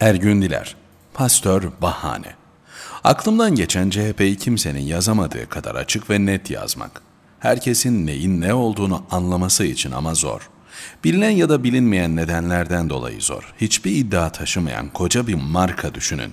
Ergün Diler, Pastör Bahane Aklımdan geçen CHP'yi kimsenin yazamadığı kadar açık ve net yazmak. Herkesin neyin ne olduğunu anlaması için ama zor. Bilinen ya da bilinmeyen nedenlerden dolayı zor. Hiçbir iddia taşımayan koca bir marka düşünün.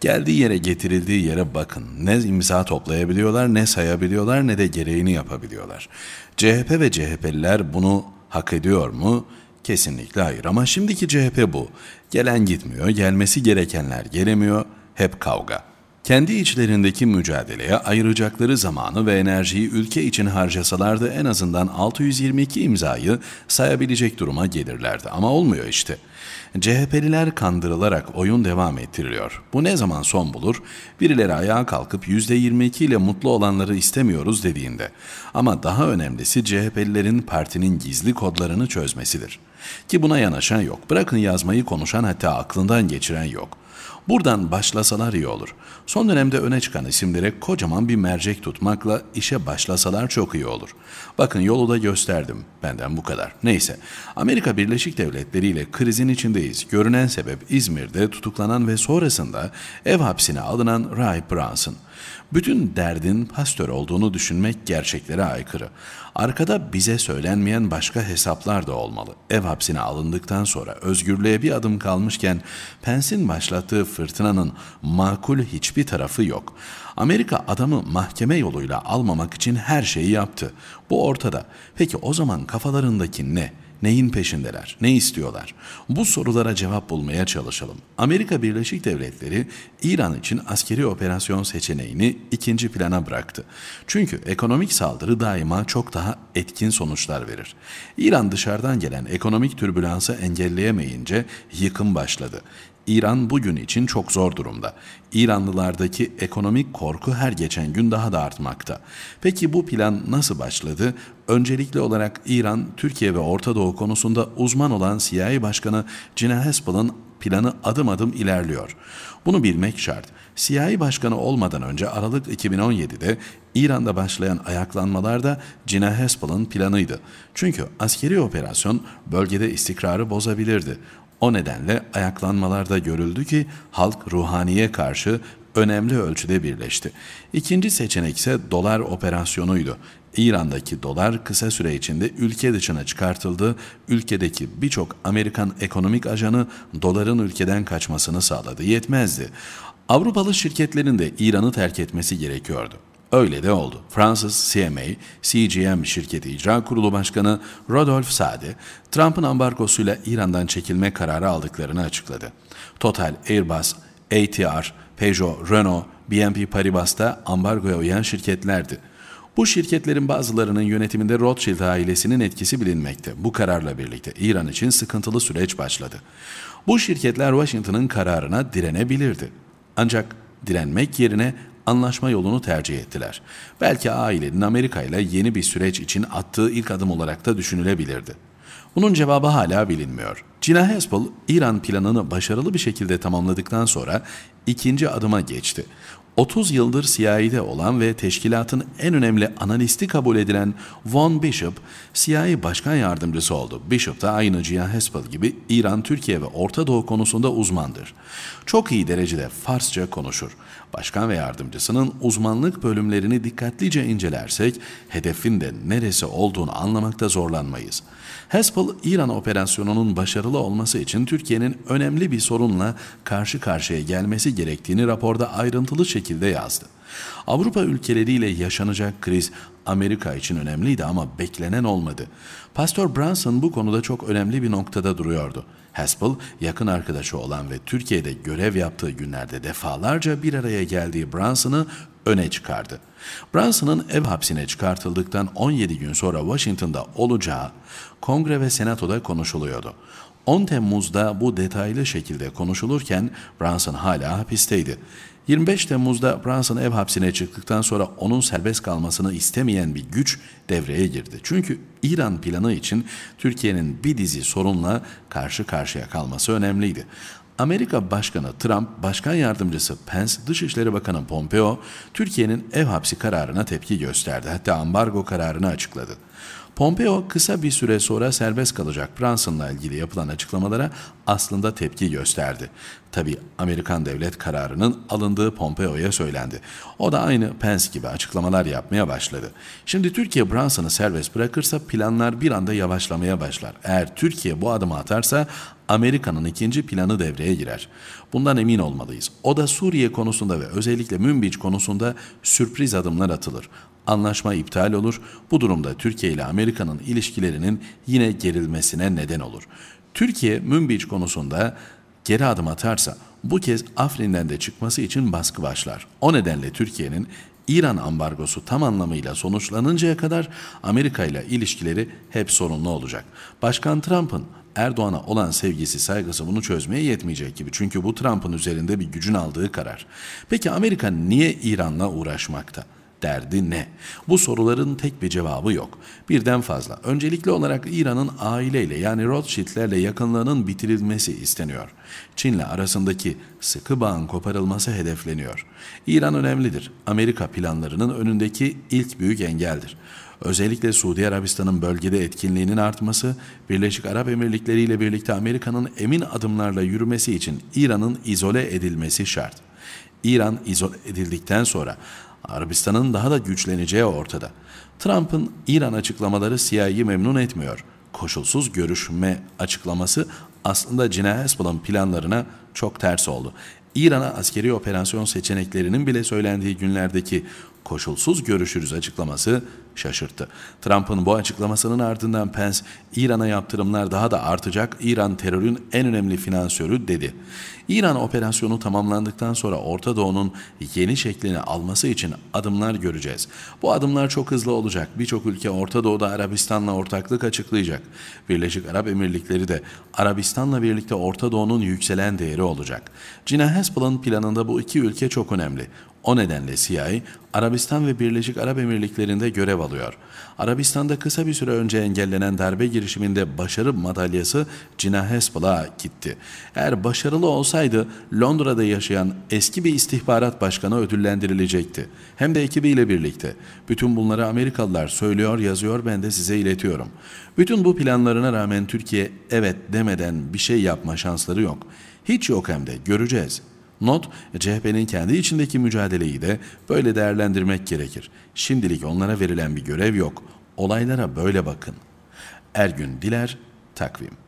Geldiği yere getirildiği yere bakın. Ne imza toplayabiliyorlar, ne sayabiliyorlar, ne de gereğini yapabiliyorlar. CHP ve CHP'liler bunu hak ediyor mu? Kesinlikle hayır ama şimdiki CHP bu. Gelen gitmiyor, gelmesi gerekenler gelemiyor, hep kavga. Kendi içlerindeki mücadeleye ayıracakları zamanı ve enerjiyi ülke için harcasalardı en azından 622 imzayı sayabilecek duruma gelirlerdi ama olmuyor işte.'' CHP'liler kandırılarak oyun devam ettiriliyor. Bu ne zaman son bulur? Birileri ayağa kalkıp %22 ile mutlu olanları istemiyoruz dediğinde. Ama daha önemlisi CHP'lilerin partinin gizli kodlarını çözmesidir. Ki buna yanaşan yok. Bırakın yazmayı konuşan hatta aklından geçiren yok. Buradan başlasalar iyi olur. Son dönemde öne çıkan isimlere kocaman bir mercek tutmakla işe başlasalar çok iyi olur. Bakın yolu da gösterdim. Benden bu kadar. Neyse. Amerika Birleşik Devletleri ile krizin içindeyiz. Görünen sebep İzmir'de tutuklanan ve sonrasında ev hapsine alınan Ray Brunson. Bütün derdin pastör olduğunu düşünmek gerçeklere aykırı. Arkada bize söylenmeyen başka hesaplar da olmalı. Ev hapsine alındıktan sonra özgürlüğe bir adım kalmışken Pence'in başlattığı fırtınanın makul hiçbir tarafı yok. Amerika adamı mahkeme yoluyla almamak için her şeyi yaptı. Bu ortada. Peki o zaman kafalarındaki ne?'' Neyin peşindeler? Ne istiyorlar? Bu sorulara cevap bulmaya çalışalım. Amerika Birleşik Devletleri İran için askeri operasyon seçeneğini ikinci plana bıraktı. Çünkü ekonomik saldırı daima çok daha etkin sonuçlar verir. İran dışarıdan gelen ekonomik türbülansı engelleyemeyince yıkım başladı. İran bugün için çok zor durumda. İranlılardaki ekonomik korku her geçen gün daha da artmakta. Peki bu plan nasıl başladı? öncelikli olarak İran, Türkiye ve Orta Doğu konusunda uzman olan CIA Başkanı Gina Haspel'ın planı adım adım ilerliyor. Bunu bilmek şart. CIA Başkanı olmadan önce Aralık 2017'de İran'da başlayan ayaklanmalar da Gina Haspel'ın planıydı. Çünkü askeri operasyon bölgede istikrarı bozabilirdi. O nedenle ayaklanmalarda görüldü ki halk ruhaniye karşı önemli ölçüde birleşti. İkinci seçenek ise dolar operasyonuydu. İran'daki dolar kısa süre içinde ülke dışına çıkartıldı. Ülkedeki birçok Amerikan ekonomik ajanı doların ülkeden kaçmasını sağladı. Yetmezdi. Avrupalı şirketlerin de İran'ı terk etmesi gerekiyordu. Öyle de oldu. Fransız CMA, CGM şirketi icra kurulu başkanı Rodolphe Sade, Trump'ın ambargosuyla İran'dan çekilme kararı aldıklarını açıkladı. Total, Airbus, ATR, Peugeot, Renault, BNP Paribas da ambargoya uyan şirketlerdi. Bu şirketlerin bazılarının yönetiminde Rothschild ailesinin etkisi bilinmekte. Bu kararla birlikte İran için sıkıntılı süreç başladı. Bu şirketler Washington'ın kararına direnebilirdi. Ancak direnmek yerine anlaşma yolunu tercih ettiler. Belki ailenin Amerika ile yeni bir süreç için attığı ilk adım olarak da düşünülebilirdi. Bunun cevabı hala bilinmiyor. Cina Hespel, İran planını başarılı bir şekilde tamamladıktan sonra ikinci adıma geçti. 30 yıldır CIA'de olan ve teşkilatın en önemli analisti kabul edilen Von Bishop, CIA Başkan Yardımcısı oldu. Bishop da aynı Cihan Hespel gibi İran, Türkiye ve Orta Doğu konusunda uzmandır. Çok iyi derecede Farsça konuşur. Başkan ve yardımcısının uzmanlık bölümlerini dikkatlice incelersek, hedefin de neresi olduğunu anlamakta zorlanmayız. Hespel, İran operasyonunun başarılı olması için Türkiye'nin önemli bir sorunla karşı karşıya gelmesi gerektiğini raporda ayrıntılı şekilde şekilde yazdı. Avrupa ülkeleriyle yaşanacak kriz Amerika için önemliydi ama beklenen olmadı. Pastor Branson bu konuda çok önemli bir noktada duruyordu. Haspel, yakın arkadaşı olan ve Türkiye'de görev yaptığı günlerde defalarca bir araya geldiği Branson'ı öne çıkardı. Branson'ın ev hapsine çıkartıldıktan 17 gün sonra Washington'da olacağı kongre ve senatoda konuşuluyordu. 10 Temmuz'da bu detaylı şekilde konuşulurken Branson hala hapisteydi. 25 Temmuz'da Branson ev hapsine çıktıktan sonra onun serbest kalmasını istemeyen bir güç devreye girdi. Çünkü İran planı için Türkiye'nin bir dizi sorunla karşı karşıya kalması önemliydi. Amerika Başkanı Trump, Başkan Yardımcısı Pence, Dışişleri Bakanı Pompeo, Türkiye'nin ev hapsi kararına tepki gösterdi. Hatta ambargo kararını açıkladı. Pompeo kısa bir süre sonra serbest kalacak Brunson'la ilgili yapılan açıklamalara aslında tepki gösterdi. Tabi Amerikan devlet kararının alındığı Pompeo'ya söylendi. O da aynı Pence gibi açıklamalar yapmaya başladı. Şimdi Türkiye Brunson'ı serbest bırakırsa planlar bir anda yavaşlamaya başlar. Eğer Türkiye bu adımı atarsa Amerika'nın ikinci planı devreye girer. Bundan emin olmalıyız. O da Suriye konusunda ve özellikle Münbiç konusunda sürpriz adımlar atılır. Anlaşma iptal olur. Bu durumda Türkiye ile Amerika'nın ilişkilerinin yine gerilmesine neden olur. Türkiye Münbiç konusunda geri adım atarsa bu kez Afrin'den de çıkması için baskı başlar. O nedenle Türkiye'nin İran ambargosu tam anlamıyla sonuçlanıncaya kadar Amerika ile ilişkileri hep sorunlu olacak. Başkan Trump'ın Erdoğan'a olan sevgisi, saygısı bunu çözmeye yetmeyecek gibi. Çünkü bu Trump'ın üzerinde bir gücün aldığı karar. Peki Amerika niye İran'la uğraşmakta? derdi ne? Bu soruların tek bir cevabı yok. Birden fazla. Öncelikli olarak İran'ın aileyle yani Rothschild'lerle yakınlığının bitirilmesi isteniyor. Çin'le arasındaki sıkı bağın koparılması hedefleniyor. İran önemlidir. Amerika planlarının önündeki ilk büyük engeldir. Özellikle Suudi Arabistan'ın bölgede etkinliğinin artması, Birleşik Arap Emirlikleri ile birlikte Amerika'nın emin adımlarla yürümesi için İran'ın izole edilmesi şart. İran izole edildikten sonra Arabistan'ın daha da güçleneceği ortada. Trump'ın İran açıklamaları CIA'yı memnun etmiyor. Koşulsuz görüşme açıklaması aslında Gina Haspel'ın planlarına çok ters oldu. İran'a askeri operasyon seçeneklerinin bile söylendiği günlerdeki koşulsuz görüşürüz açıklaması şaşırttı. Trump'ın bu açıklamasının ardından Pence, İran'a yaptırımlar daha da artacak, İran terörün en önemli finansörü dedi. İran operasyonu tamamlandıktan sonra Orta Doğu'nun yeni şeklini alması için adımlar göreceğiz. Bu adımlar çok hızlı olacak. Birçok ülke Orta Doğu'da Arabistan'la ortaklık açıklayacak. Birleşik Arap Emirlikleri de Arabistan'la birlikte Orta Doğu'nun yükselen değeri olacak. Cinahel Ventspil'in planında bu iki ülke çok önemli. O nedenle CIA, Arabistan ve Birleşik Arap Emirlikleri'nde görev alıyor. Arabistan'da kısa bir süre önce engellenen darbe girişiminde başarı madalyası Cina Hespel'a gitti. Eğer başarılı olsaydı Londra'da yaşayan eski bir istihbarat başkanı ödüllendirilecekti. Hem de ekibiyle birlikte. Bütün bunları Amerikalılar söylüyor, yazıyor, ben de size iletiyorum. Bütün bu planlarına rağmen Türkiye evet demeden bir şey yapma şansları yok. Hiç yok hem de göreceğiz. Not, CHP'nin kendi içindeki mücadeleyi de böyle değerlendirmek gerekir. Şimdilik onlara verilen bir görev yok. Olaylara böyle bakın. Ergün Diler, Takvim